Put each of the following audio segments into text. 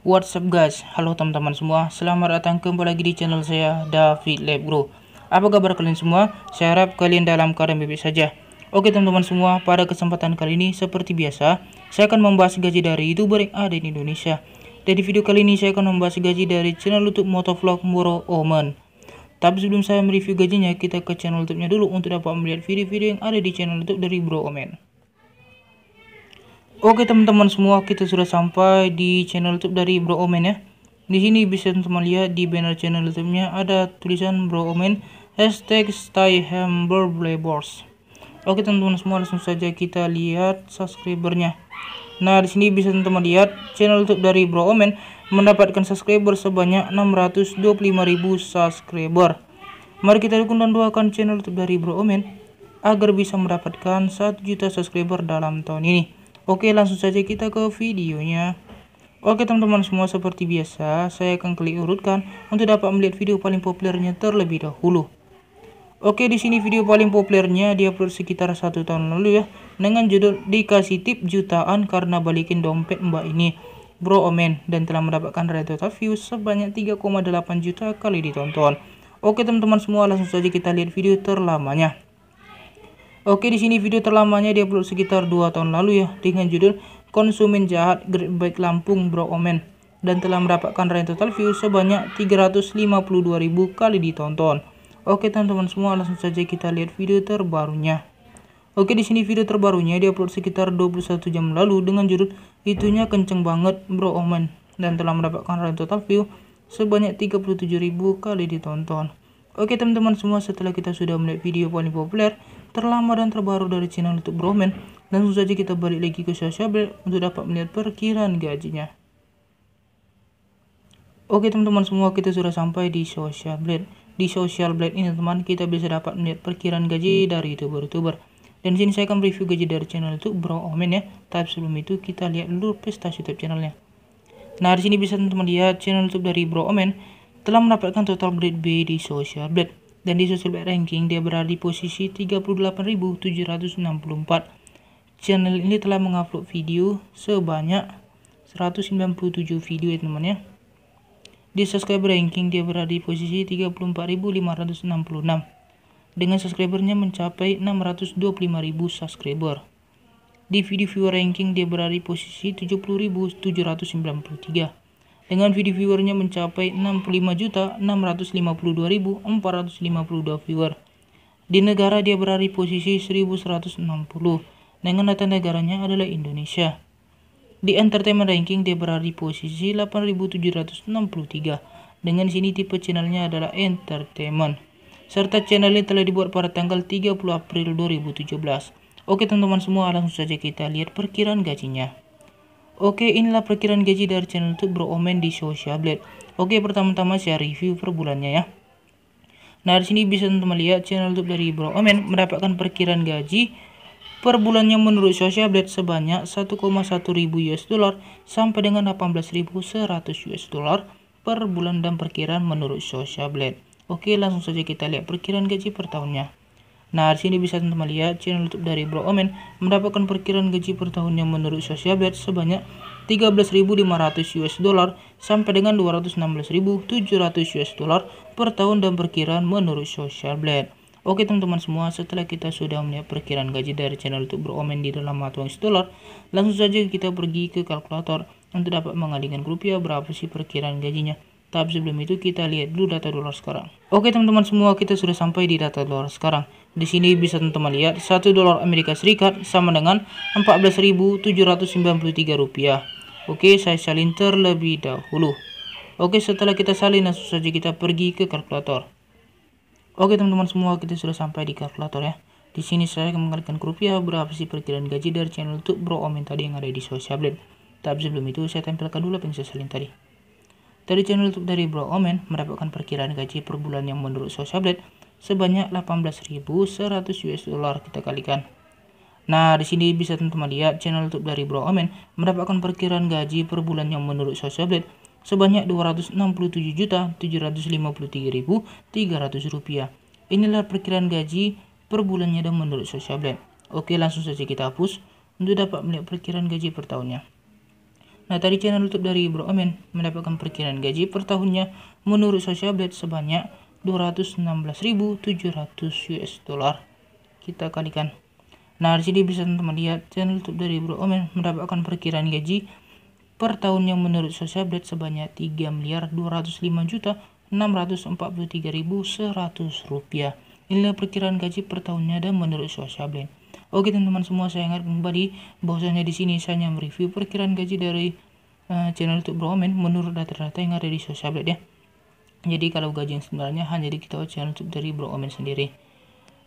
What's up guys, halo teman-teman semua Selamat datang kembali lagi di channel saya David Lab Bro Apa kabar kalian semua? Saya harap kalian dalam keadaan baik saja Oke teman-teman semua, pada kesempatan kali ini seperti biasa Saya akan membahas gaji dari youtuber yang ada di Indonesia Dan di video kali ini saya akan membahas gaji dari channel youtube motovlog Muro Omen Tapi sebelum saya mereview gajinya, kita ke channel youtube-nya dulu Untuk dapat melihat video-video yang ada di channel youtube dari Bro Omen Oke teman-teman semua kita sudah sampai di channel YouTube dari Bro Omen ya. Di sini bisa teman -teman lihat di banner channel YouTube-nya ada tulisan Bro Omen hashtag stay Oke teman-teman semua langsung saja kita lihat subscribernya. Nah di sini bisa teman lihat channel YouTube dari Bro Omen mendapatkan subscriber sebanyak 625.000 subscriber. Mari kita dukung dan doakan channel YouTube dari Bro Omen agar bisa mendapatkan 1 juta subscriber dalam tahun ini. Oke langsung saja kita ke videonya Oke teman-teman semua seperti biasa saya akan klik urutkan untuk dapat melihat video paling populernya terlebih dahulu Oke di sini video paling populernya diupload sekitar satu tahun lalu ya dengan judul dikasih tip jutaan karena balikin dompet mbak ini Bro Omen dan telah mendapatkan rate total views sebanyak 3,8 juta kali ditonton Oke teman-teman semua langsung saja kita lihat video terlamanya Oke di sini video terlamanya dia upload sekitar 2 tahun lalu ya dengan judul konsumen jahat Great Bike Lampung Bro Omen dan telah merapatkan rating total view sebanyak 352.000 kali ditonton. Oke teman-teman semua langsung saja kita lihat video terbarunya. Oke di sini video terbarunya dia upload sekitar 21 jam lalu dengan judul itunya kenceng banget Bro Omen dan telah mendapatkan rating total view sebanyak 37.000 kali ditonton. Oke teman-teman semua setelah kita sudah melihat video paling populer terlama dan terbaru dari channel YouTube Bromen. Dan langsung saja kita balik lagi ke Shashabel untuk dapat melihat perkiraan gajinya. Oke teman-teman semua kita sudah sampai di Social Blade. Di Social Blade ini teman kita bisa dapat melihat perkiraan gaji dari youtuber-youtuber. Dan sini saya akan review gaji dari channel itu Bro Omen ya. Tapi sebelum itu kita lihat dulu prestasi YouTube channelnya. Nah di sini bisa teman-teman lihat channel YouTube dari Bro Omen telah mendapatkan total grade B di Social Blade dan di Social Ranking dia berada di posisi 38.764. Channel ini telah mengupload video sebanyak 197 video ya teman ya. Di subscriber ranking dia berada di posisi 34.566 dengan subscribernya mencapai 625.000 subscriber. Di video viewer ranking dia berada di posisi 70.793 dengan video viewernya mencapai 65.652.452 viewer. Di negara dia berada di posisi 1160 dengan data negaranya adalah Indonesia. Di entertainment ranking dia berada di posisi 8763 dengan sini tipe channelnya adalah entertainment. Serta channel ini telah dibuat pada tanggal 30 April 2017. Oke teman-teman semua langsung saja kita lihat perkiraan gajinya. Oke, inilah perkiraan gaji dari channel YouTube Bro Omen di Social Blade. Oke, pertama-tama saya review per bulannya ya. Nah, di sini bisa teman-teman lihat channel YouTube dari Bro Omen mendapatkan perkiraan gaji per bulannya menurut Social Blade sebanyak 1,1 ribu US dollar sampai dengan 18.100 US dollar per bulan dan perkiraan menurut Social Blade. Oke, langsung saja kita lihat perkiraan gaji per tahunnya. Nah, di sini bisa teman-teman lihat channel YouTube dari Bro Omen mendapatkan perkiraan gaji per tahun yang menurut Social Sociabet sebanyak 13.500 US dollar sampai dengan 216.700 US dollar per tahun dan perkiraan menurut Social Blade. Oke teman-teman semua, setelah kita sudah melihat perkiraan gaji dari channel YouTube Bro Omen di dalam mata uang dolar, langsung saja kita pergi ke kalkulator untuk dapat mengalihkan rupiah ya, berapa sih perkiraan gajinya. Tapi sebelum itu kita lihat dulu data dolar sekarang. Oke teman-teman semua, kita sudah sampai di data dolar sekarang. Di sini bisa teman-teman lihat 1 dolar Amerika Serikat sama dengan 14.793 rupiah. Oke, saya salin terlebih dahulu. Oke, setelah kita salin langsung saja kita pergi ke kalkulator. Oke, teman-teman semua, kita sudah sampai di kalkulator ya. Di sini saya akan mengalihkan ke rupiah ya, berapa sih perkiraan gaji dari channel untuk Bro Omen tadi yang ada di Social Blade. Tapi sebelum itu saya tempelkan dulu apa yang saya salin tadi. Dari channel YouTube dari Bro Omen mendapatkan perkiraan gaji per bulan yang menurut Social Blade sebanyak 18.100 US dollar kita kalikan. Nah, di sini bisa teman-teman lihat channel YouTube dari Bro Omen mendapatkan perkiraan gaji per bulannya menurut Social Blade sebanyak 267.753.300 rupiah. Inilah perkiraan gaji per bulannya dan menurut Social Blade. Oke, langsung saja kita hapus untuk dapat melihat perkiraan gaji per tahunnya. Nah, tadi channel YouTube dari Bro Omen mendapatkan perkiraan gaji per tahunnya menurut Social Blade sebanyak 216.700 US dollar kita kalikan nah di sini bisa teman-teman lihat channel YouTube dari Bro Omen mendapatkan perkiraan gaji per tahun yang menurut social update sebanyak 3 miliar 205 juta 643.100 rupiah inilah perkiraan gaji per tahunnya dan menurut social update Oke teman-teman semua saya ingat kembali bahwasanya di sini saya hanya mereview perkiraan gaji dari uh, channel YouTube Bro Omen menurut data-data yang ada di social update ya jadi kalau gaji yang sebenarnya hanya diketahui channel dari Bro Omen sendiri.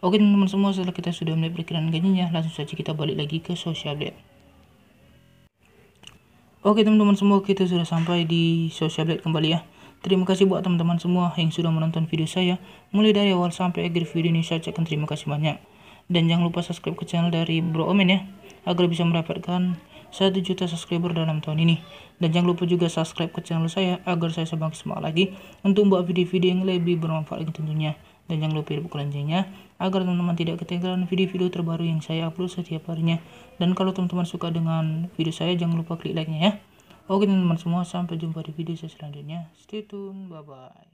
Oke teman-teman semua setelah kita sudah melihat perkiraan gajinya langsung saja kita balik lagi ke social blade. Oke teman-teman semua kita sudah sampai di social blade kembali ya. Terima kasih buat teman-teman semua yang sudah menonton video saya mulai dari awal sampai akhir video ini saya ucapkan terima kasih banyak. Dan jangan lupa subscribe ke channel dari Bro Omen ya agar bisa mendapatkan 1 juta subscriber dalam tahun ini. Dan jangan lupa juga subscribe ke channel saya agar saya semakin semangat lagi untuk membuat video-video yang lebih bermanfaat lagi tentunya. Dan jangan lupa hidupkan loncengnya agar teman-teman tidak ketinggalan video-video terbaru yang saya upload setiap harinya. Dan kalau teman-teman suka dengan video saya jangan lupa klik like-nya ya. Oke teman-teman semua sampai jumpa di video saya selanjutnya. Stay tune, bye-bye.